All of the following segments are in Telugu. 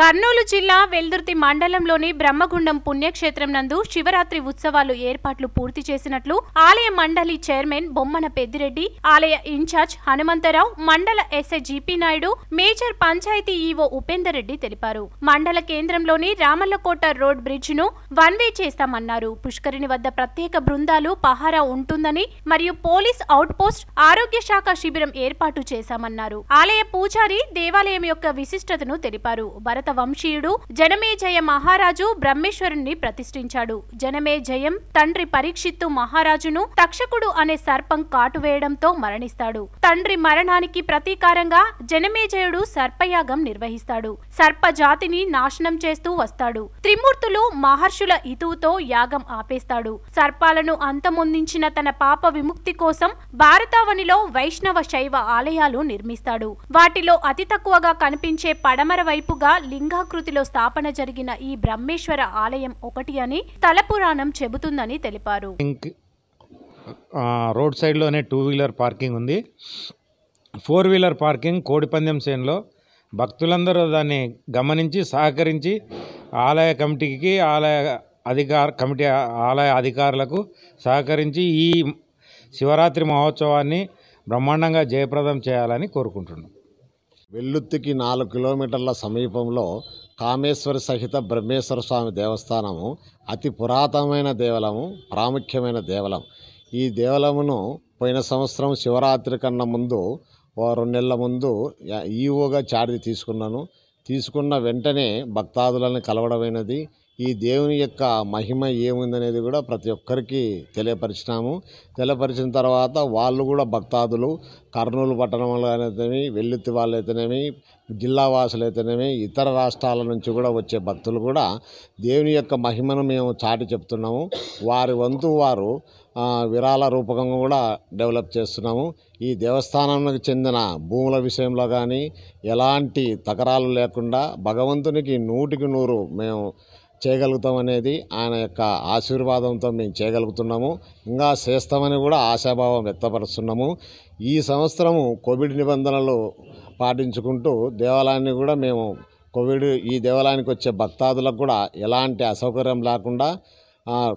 కర్నూలు జిల్లా వెల్దుర్తి మండలంలోని బ్రహ్మగుండం పుణ్యక్షేత్రం నందు శివరాత్రి ఉత్సవాలు ఏర్పాట్లు పూర్తి చేసినట్లు ఆలయ మండలి చైర్మన్ బొమ్మన పెద్దిరెడ్డి ఆలయ ఇన్ఛార్జ్ హనుమంతరావు మండల SI GP Naidu major panchayat EO Upender Reddy తెలిపారు మండల కేంద్రంలోని రామల్లకోట రోడ్ బ్రిడ్జ్ ను వన్ వే చేస్తామన్నారు పుష్కరిణి వద్ద ప్రత్యేక బృందాలు పహారా ఉంటుందని మరియు పోలీస్ అవుట్ పోస్ట్ ఆరోగ్య శాఖ శిబిరం ఏర్పాటు చేశామన్నారు ఆలయ పూజారి దేవాలయం యొక్క విశిష్టతను తెలిపారు భరత వంశీయుడు వంశీయుడు జనమేజయ మహారాజు బ్రహ్మేశ్వరుణ్ణి ప్రతిష్ఠించాడు జనమేజయం తండ్రి పరీక్షిత్తు మహారాజును తక్షకుడు అనే సర్పం కాటువేయడంతో మరణిస్తాడు తండ్రి మరణానికి ప్రతీకారంగా జనమేజయుడు సర్పయాగం నిర్వహిస్తాడు సర్ప జాతిని నాశనం చేస్తూ వస్తాడు త్రిమూర్తులు మహర్షుల ఇతువుతో యాగం ఆపేస్తాడు సర్పాలను అంతమొందించిన తన పాప విముక్తి కోసం భారతావనిలో వైష్ణవ శైవ ఆలయాలు నిర్మిస్తాడు వాటిలో అతి తక్కువగా కనిపించే పడమర వైపుగా లింగాకృతిలో స్థాపన జరిగిన ఈ బ్రహ్మేశ్వర ఆలయం ఒకటి అని తల పురాణం చెబుతుందని తెలిపారు రోడ్ సైడ్లోనే టూ వీలర్ పార్కింగ్ ఉంది ఫోర్ వీలర్ పార్కింగ్ కోడిపందెం సేన్లో భక్తులందరూ దాన్ని గమనించి సహకరించి ఆలయ కమిటీకి ఆలయ అధికార కమిటీ ఆలయ అధికారులకు సహకరించి ఈ శివరాత్రి మహోత్సవాన్ని బ్రహ్మాండంగా జయప్రదం చేయాలని కోరుకుంటున్నాం వెల్లుత్తికి నాలుగు కిలోమీటర్ల సమీపంలో కామేశ్వరి సహిత బ్రహ్మేశ్వర స్వామి దేవస్థానము అతి పురాతనమైన దేవలము ప్రాముఖ్యమైన దేవలం ఈ దేవలమును పోయిన సంవత్సరం శివరాత్రి కన్నా ముందు ఓ రెండు నెలల ముందు ఈఓగా చార్జ్ తీసుకున్నాను తీసుకున్న వెంటనే భక్తాదులను కలవడమైనది ఈ దేవుని యొక్క మహిమ ఏముందనేది కూడా ప్రతి ఒక్కరికి తెలియపరిచినాము తెలియపరిచిన తర్వాత వాళ్ళు కూడా భక్తాదులు కర్నూలు పట్టణంలో అయితేనేమి వెల్లుత్తి వాళ్ళు అయితేనేమి జిల్లా వాసులు అయితేనేమి ఇతర రాష్ట్రాల నుంచి కూడా వచ్చే భక్తులు కూడా దేవుని యొక్క మహిమను మేము చాటి చెప్తున్నాము వారి వంతు వారు విరాళ రూపకంగా కూడా డెవలప్ చేస్తున్నాము ఈ దేవస్థానానికి చెందిన భూముల విషయంలో కానీ ఎలాంటి తకరాలు లేకుండా భగవంతునికి నూటికి నూరు మేము చేయగలుగుతాం అనేది ఆయన యొక్క ఆశీర్వాదంతో మేము చేయగలుగుతున్నాము ఇంకా చేస్తామని కూడా ఆశాభావం వ్యక్తపరుస్తున్నాము ఈ సంవత్సరము కోవిడ్ నిబంధనలు పాటించుకుంటూ దేవాలయాన్ని కూడా మేము కోవిడ్ ఈ దేవాలయానికి వచ్చే భక్తాదులకు కూడా ఎలాంటి అసౌకర్యం లేకుండా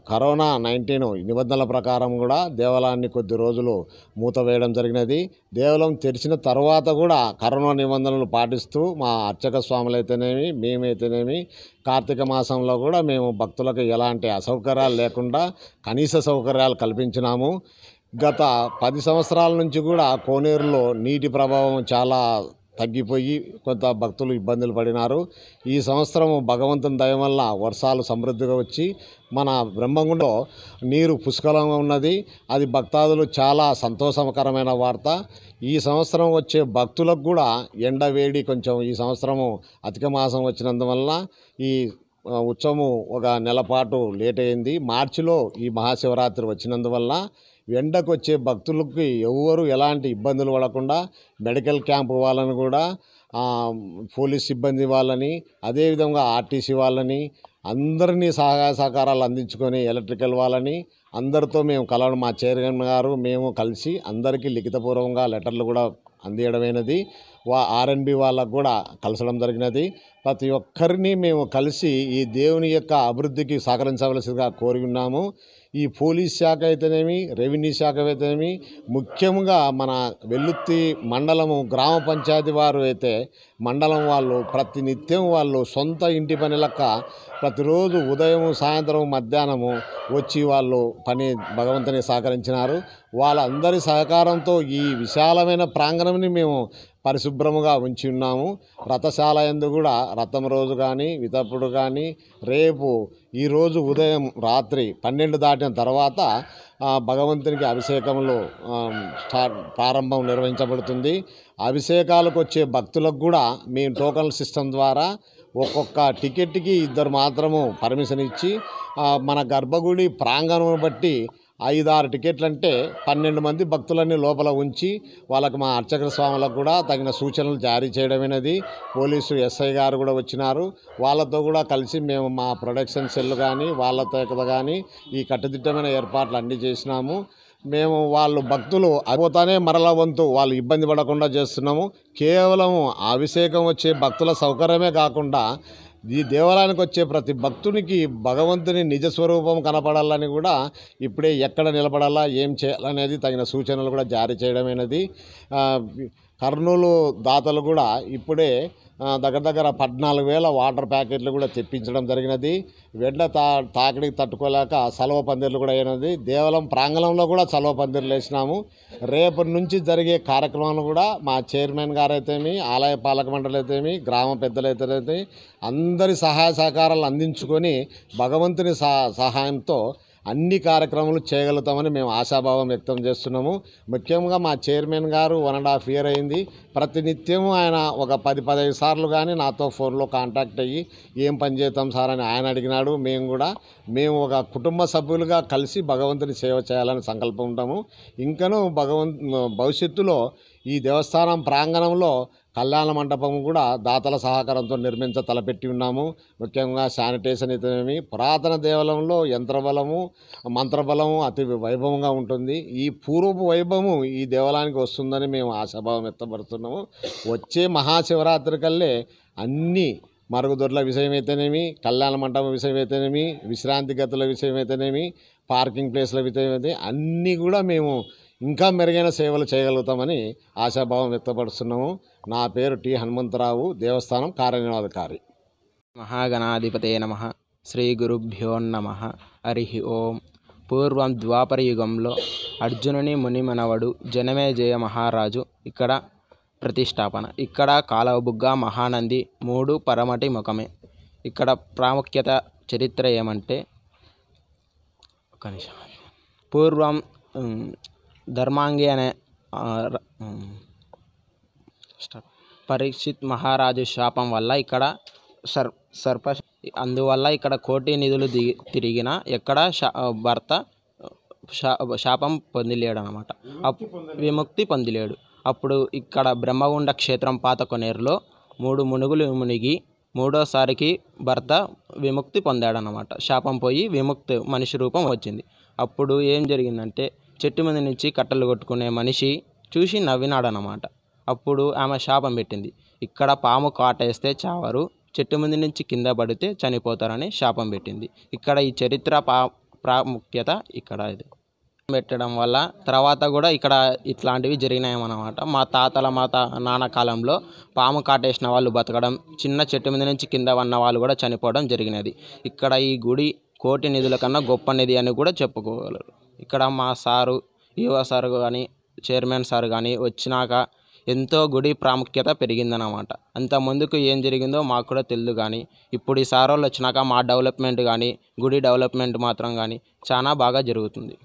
కరోనా నైన్టీన్ నిబంధనల ప్రకారం కూడా దేవాలయాన్ని కొద్ది రోజులు మూత వేయడం జరిగినది దేవాలయం తెరిచిన తర్వాత కూడా కరోనా నిబంధనలు పాటిస్తూ మా అర్చక స్వాములు అయితేనేమి మేమైతేనేమి కార్తీక మాసంలో కూడా మేము భక్తులకు ఎలాంటి అసౌకర్యాలు లేకుండా కనీస సౌకర్యాలు కల్పించినాము గత పది సంవత్సరాల నుంచి కూడా కోనేరులో నీటి ప్రభావం చాలా తగ్గిపోయి కొంత భక్తులు ఇబ్బందులు పడినారు ఈ సంవత్సరం భగవంతుని దయ వల్ల వర్షాలు సమృద్ధిగా వచ్చి మన బ్రహ్మంగుండలో నీరు పుష్కలంగా ఉన్నది అది భక్తాదులు చాలా సంతోషకరమైన వార్త ఈ సంవత్సరం వచ్చే భక్తులకు కూడా ఎండ వేడి కొంచెం ఈ సంవత్సరము అధిక మాసం వచ్చినందువల్ల ఈ ఉత్సవము ఒక నెలపాటు లేట్ అయింది మార్చిలో ఈ మహాశివరాత్రి వచ్చినందువల్ల ఎండకు వచ్చే భక్తులకి ఎవరు ఎలాంటి ఇబ్బందులు పడకుండా మెడికల్ క్యాంప్ వాళ్ళని కూడా పోలీస్ సిబ్బంది వాళ్ళని అదేవిధంగా ఆర్టీసీ వాళ్ళని అందరినీ సహాయ సహకారాలు అందించుకొని ఎలక్ట్రికల్ వాళ్ళని అందరితో మేము కలవడం మా చైర్మన్ గారు మేము కలిసి అందరికీ లిఖితపూర్వకంగా లెటర్లు కూడా అందియడమైనది వా ఆర్ఎన్బి వాళ్ళకు కూడా కలసడం జరిగినది ప్రతి ఒక్కరిని మేము కలిసి ఈ దేవుని యొక్క అభివృద్ధికి సహకరించవలసిగా కోరి ఉన్నాము ఈ పోలీస్ శాఖ అయితేనేమి రెవెన్యూ శాఖ అయితేనేమి ముఖ్యంగా మన వెల్లుత్తి మండలము గ్రామ పంచాయతీ వారు అయితే మండలం వాళ్ళు ప్రతినిత్యం వాళ్ళు సొంత ఇంటి పని లెక్క ప్రతిరోజు ఉదయం సాయంత్రం మధ్యాహ్నము వచ్చి వాళ్ళు పని భగవంతుని సహకరించినారు వాళ్ళందరి సహకారంతో ఈ విశాలమైన ప్రాంగణంని మేము పరిశుభ్రముగా ఉంచి ఉన్నాము రథశాల ఎందు కూడా రథం రోజు కానీ వితప్పుడు కానీ రేపు ఈరోజు ఉదయం రాత్రి పన్నెండు దాటిన తర్వాత భగవంతునికి అభిషేకంలో ప్రారంభం నిర్వహించబడుతుంది అభిషేకాలకు వచ్చే భక్తులకు కూడా మేము టోకన్ సిస్టమ్ ద్వారా ఒక్కొక్క టికెట్కి ఇద్దరు మాత్రము పర్మిషన్ ఇచ్చి మన గర్భగుడి ప్రాంగణం బట్టి ఐదారు టికెట్లు అంటే పన్నెండు మంది భక్తులని లోపల ఉంచి వాళ్ళకి మా అర్చక స్వాములకు కూడా తగిన సూచనలు జారీ చేయడమైనది పోలీసు ఎస్ఐ గారు కూడా వచ్చినారు వాళ్ళతో కూడా కలిసి మేము మా ప్రొడక్షన్ సెల్ కానీ వాళ్ళతో కానీ ఈ కట్టుదిట్టమైన ఏర్పాట్లు అన్నీ చేసినాము మేము వాళ్ళు భక్తులు అయిపోతానే మరల వంతు వాళ్ళు ఇబ్బంది పడకుండా చేస్తున్నాము కేవలం అభిషేకం వచ్చే భక్తుల సౌకర్యమే కాకుండా ఈ దేవాలయానికి వచ్చే ప్రతి భక్తునికి భగవంతుని నిజస్వరూపం కనపడాలని కూడా ఇప్పుడే ఎక్కడ నిలబడాలా ఏం చేయాలనేది తగిన సూచనలు కూడా జారీ చేయడమైనది కర్నూలు దాతలు కూడా ఇప్పుడే దగ్గర దగ్గర పద్నాలుగు వేల వాటర్ ప్యాకెట్లు కూడా తెప్పించడం జరిగినది వెంట తా తాకిడికి తట్టుకోలేక సెలవు పందిర్లు కూడా అయినది దేవలం ప్రాంగణంలో కూడా సెలవు పందిర్లు వేసినాము రేపటి నుంచి జరిగే కార్యక్రమాలు కూడా మా చైర్మన్ గారైతేమి ఆలయ పాలక మండలి అయితేమి గ్రామ పెద్దలైతే అందరి సహాయ సహకారాలు అందించుకొని భగవంతుని సహాయంతో అన్ని కార్యక్రమాలు చేయగలుగుతామని మేము ఆశాభావం వ్యక్తం చేస్తున్నాము ముఖ్యంగా మా చైర్మన్ గారు వన్ అండ్ హాఫ్ ఇయర్ అయింది ప్రతినిత్యం ఆయన ఒక పది పదహైదు సార్లు కానీ నాతో ఫోన్లో కాంటాక్ట్ అయ్యి ఏం పని చేద్దాం సార్ అని ఆయన అడిగినాడు మేము కూడా మేము ఒక కుటుంబ సభ్యులుగా కలిసి భగవంతుని సేవ చేయాలని సంకల్పం ఉంటాము ఇంకనూ భగవంత్ భవిష్యత్తులో ఈ దేవస్థానం ప్రాంగణంలో కళ్యాణ మండపం కూడా దాతల సహకారంతో నిర్మించ తలపెట్టి ఉన్నాము ముఖ్యంగా శానిటేషన్ ఇతనేమి పురాతన దేవాలయంలో యంత్రబలము మంత్రబలము అతి వైభవంగా ఉంటుంది ఈ పూర్వపు వైభవము ఈ దేవాలయానికి వస్తుందని మేము ఆశాభావం ఎత్తబడుతున్నాము వచ్చే మహాశివరాత్రి కల్లే అన్నీ మరుగుదొడ్ల విషయమైతేనేమి కళ్యాణ మండపం విషయమైతేనేమి విశ్రాంతి గతుల విషయమైతేనేమి పార్కింగ్ ప్లేస్ల విషయమైతే అన్నీ కూడా మేము ఇంకా మెరుగైన సేవలు చేయగలుగుతామని ఆశాభావం వ్యక్తపరుస్తున్నాము నా పేరు టి హనుమంతరావు దేవస్థానం కార్యనిర్వాధకారి మహాగణాధిపతే నమ శ్రీ గురుభ్యో నమ హరి ఓం పూర్వం ద్వాపర యుగంలో అర్జునుని మునిమనవడు జనమేజయ మహారాజు ఇక్కడ ప్రతిష్టాపన ఇక్కడ కాలవబుగ్గ మహానంది మూడు పరమటి ముఖమే ఇక్కడ ప్రాముఖ్యత చరిత్ర ఏమంటే పూర్వం ధర్మాంగి అనే పరీక్షిత్ మహారాజు శాపం వల్ల ఇక్కడ సర్ సర్ప అందువల్ల ఇక్కడ కోటి నిధులు దిగి తిరిగిన ఎక్కడ భర్త శాపం పొందిలేడు అనమాట విముక్తి పొందిలేడు అప్పుడు ఇక్కడ బ్రహ్మగుండ క్షేత్రం పాత కొనేరులో మూడు మునుగులు మునిగి మూడోసారికి భర్త విముక్తి పొందాడనమాట శాపం పోయి విముక్తి మనిషి రూపం వచ్చింది అప్పుడు ఏం జరిగిందంటే చెట్టు మీద నుంచి కట్టలు కొట్టుకునే మనిషి చూసి నవ్వినాడనమాట అప్పుడు ఆమె శాపం పెట్టింది ఇక్కడ పాము కాటేస్తే చావరు చెట్టు మీద నుంచి కింద పడితే చనిపోతారని శాపం పెట్టింది ఇక్కడ ఈ చరిత్ర పా ప్రాముఖ్యత ఇక్కడ ఇది పెట్టడం వల్ల తర్వాత కూడా ఇక్కడ ఇట్లాంటివి జరిగినాయన్నమాట మా తాతల మా తా నాన్న కాలంలో పాము కాటేసిన వాళ్ళు బతకడం చిన్న చెట్టు మీద నుంచి కింద ఉన్న వాళ్ళు కూడా చనిపోవడం జరిగినది ఇక్కడ ఈ గుడి కోటి నిధుల కన్నా గొప్ప నిధి అని కూడా చెప్పుకోగలరు ఇక్కడ మా సారు ఈవో సార్ కానీ చైర్మన్ సార్ కానీ వచ్చినాక ఎంతో గుడి ప్రాముఖ్యత పెరిగిందనమాట అంత ముందుకు ఏం జరిగిందో మాకు కూడా తెలియదు కానీ ఇప్పుడు ఈ సార్ వాళ్ళు వచ్చినాక మా డెవలప్మెంట్ కానీ గుడి డెవలప్మెంట్ మాత్రం కానీ చాలా బాగా జరుగుతుంది